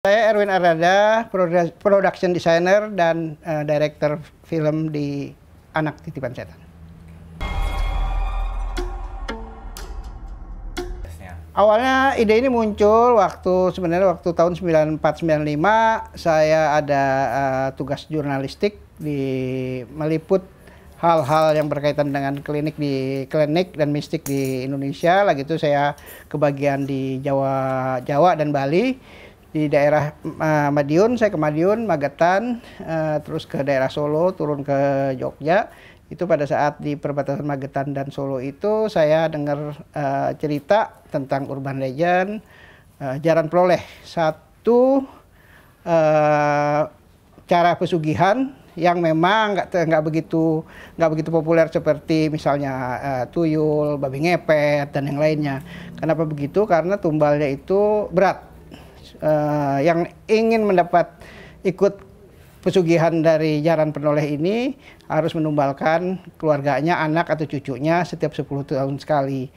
Saya Erwin Arada, production designer dan uh, director film di Anak Titipan Setan. Awalnya ide ini muncul waktu sebenarnya waktu tahun 94-95 saya ada uh, tugas jurnalistik di meliput hal-hal yang berkaitan dengan klinik di klinik dan mistik di Indonesia. Lagi itu saya kebagian di Jawa Jawa dan Bali di daerah uh, Madiun, saya ke Madiun, Magetan, uh, terus ke daerah Solo, turun ke Jogja. Itu pada saat di perbatasan Magetan dan Solo itu saya dengar uh, cerita tentang urban legend uh, Jaran Proleh. Satu uh, cara pesugihan yang memang nggak begitu nggak begitu populer seperti misalnya uh, tuyul, babi ngepet dan yang lainnya. Kenapa begitu? Karena tumbalnya itu berat uh, yang ingin mendapat ikut pesugihan dari jaran penoleh ini harus menumbalkan keluarganya, anak atau cucunya setiap 10 tahun sekali.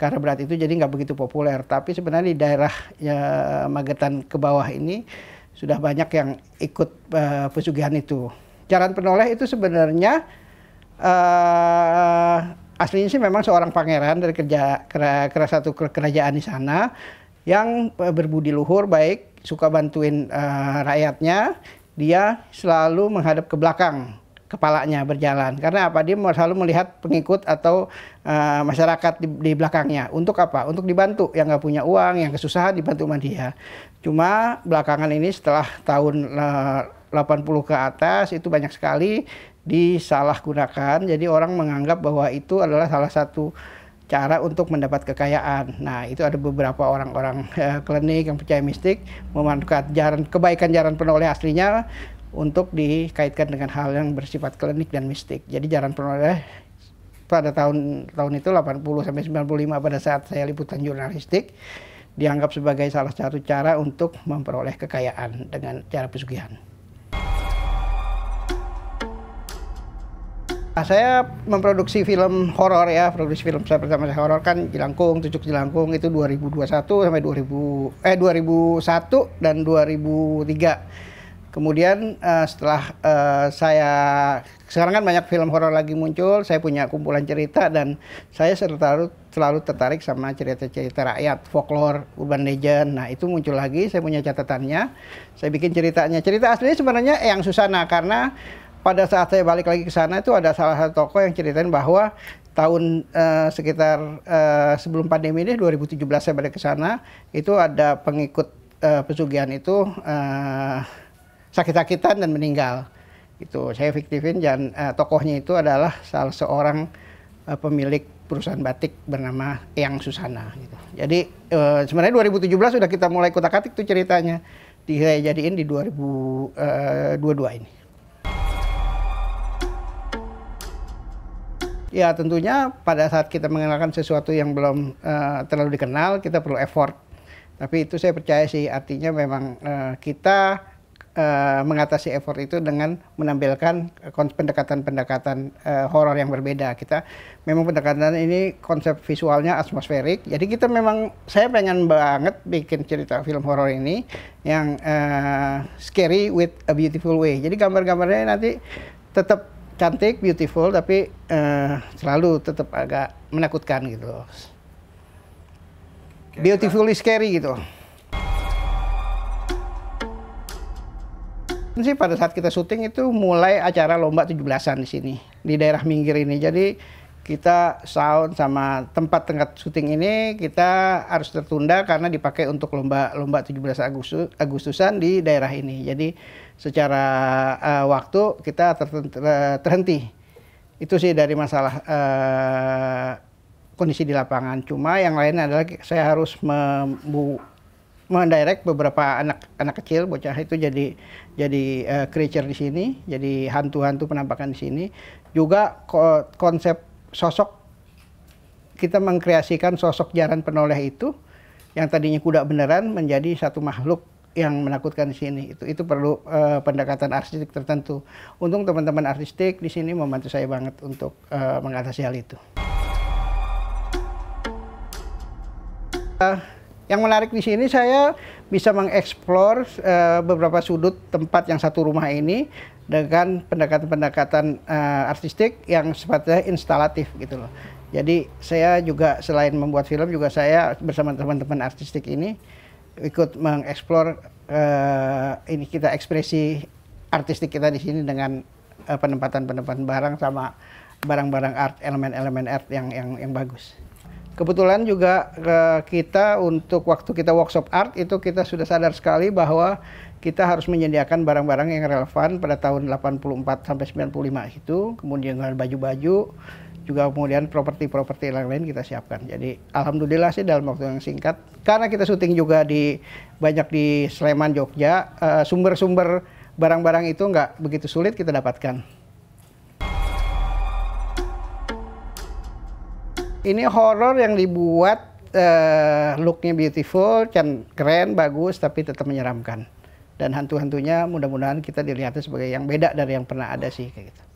Karena berat itu jadi nggak begitu populer. Tapi sebenarnya di daerah ya, Magetan ke bawah ini sudah banyak yang ikut uh, pesugihan itu. Jaran penoleh itu sebenarnya uh, aslinya sih memang seorang pangeran dari kerja kera, kera satu kerajaan di sana yang eh, berbudi luhur baik suka bantuin uh, rakyatnya dia selalu menghadap ke belakang kepalanya berjalan karena apa dia selalu melihat pengikut atau uh, masyarakat di, di belakangnya untuk apa untuk dibantu yang nggak punya uang yang kesusahan dibantu sama dia cuma belakangan ini setelah tahun uh, 80 ke atas itu banyak sekali disalahgunakan jadi orang menganggap bahwa itu adalah salah satu cara untuk mendapat kekayaan. Nah, itu ada beberapa orang-orang eh, klinik yang percaya mistik memanfaatkan jaran kebaikan jaran penoleh aslinya untuk dikaitkan dengan hal yang bersifat klinik dan mistik. Jadi jaran penoleh pada tahun tahun itu 80 sampai 95 pada saat saya liputan jurnalistik dianggap sebagai salah satu cara untuk memperoleh kekayaan dengan cara pesugihan. Ah, saya memproduksi film horor ya, produksi film saya pertama saya horor kan Jelangkung, Cucuk Jelangkung itu 2021 sampai 2000 eh 2001 dan 2003. Kemudian uh, setelah uh, saya sekarang kan banyak film horor lagi muncul, saya punya kumpulan cerita dan saya selalu selalu tertarik sama cerita-cerita rakyat, folklore, urban legend. Nah, itu muncul lagi, saya punya catatannya. Saya bikin ceritanya. Cerita aslinya sebenarnya yang Susana karena pada saat saya balik lagi ke sana itu ada salah satu tokoh yang ceritain bahwa tahun uh, sekitar uh, sebelum pandemi ini 2017 saya balik ke sana itu ada pengikut uh, pesugihan itu uh, sakit-sakitan dan meninggal. Itu saya fiktifin dan uh, tokohnya itu adalah salah seorang uh, pemilik perusahaan batik bernama Eyang Susana gitu. Jadi ribu sebenarnya 2017 sudah kita mulai kutak katik tuh ceritanya. Di, saya jadiin di 2022 ini. Ya tentunya pada saat kita mengenalkan sesuatu yang belum uh, terlalu dikenal, kita perlu effort. Tapi itu saya percaya sih artinya memang uh, kita uh, mengatasi effort itu dengan menampilkan pendekatan-pendekatan uh, horor yang berbeda. Kita memang pendekatan ini konsep visualnya atmosferik. Jadi kita memang saya pengen banget bikin cerita film horor ini yang uh, scary with a beautiful way. Jadi gambar-gambarnya nanti tetap cantik, beautiful, tapi uh, selalu tetap agak menakutkan gitu beautiful is scary gitu sih pada saat kita syuting itu mulai acara lomba 17-an di sini di daerah Minggir ini. Jadi kita sound sama tempat tempat syuting ini kita harus tertunda karena dipakai untuk lomba lomba 17 Agustus Agustusan di daerah ini. Jadi secara uh, waktu kita ter eh, terhenti. Itu sih dari masalah uh, kondisi di lapangan. Cuma yang lain adalah saya harus membu mendirect beberapa anak anak kecil bocah itu jadi jadi uh, creature di sini, jadi hantu-hantu penampakan di sini. Juga ko konsep sosok kita mengkreasikan sosok jaran penoleh itu yang tadinya kuda beneran menjadi satu makhluk yang menakutkan di sini itu itu perlu uh, pendekatan artistik tertentu. Untung teman-teman artistik di sini membantu saya banget untuk uh, mengatasi hal itu. Uh, yang menarik di sini saya bisa mengeksplor uh, beberapa sudut tempat yang satu rumah ini dengan pendekatan-pendekatan uh, artistik yang sepatutnya instalatif gitu loh. Jadi saya juga selain membuat film juga saya bersama teman-teman artistik ini ikut mengeksplor uh, ini kita ekspresi artistik kita di sini dengan penempatan-penempatan uh, barang sama barang-barang art elemen-elemen art yang yang yang bagus. Kebetulan juga kita untuk waktu kita workshop art itu kita sudah sadar sekali bahwa kita harus menyediakan barang-barang yang relevan pada tahun 84 sampai 95 itu, kemudian dengan baju-baju juga kemudian properti-properti yang lain kita siapkan. Jadi alhamdulillah sih dalam waktu yang singkat karena kita syuting juga di banyak di Sleman Jogja, eh, sumber-sumber barang-barang itu nggak begitu sulit kita dapatkan. ini horror yang dibuat uh, looknya beautiful, keren, bagus, tapi tetap menyeramkan. Dan hantu-hantunya mudah-mudahan kita dilihatnya sebagai yang beda dari yang pernah ada sih kayak gitu.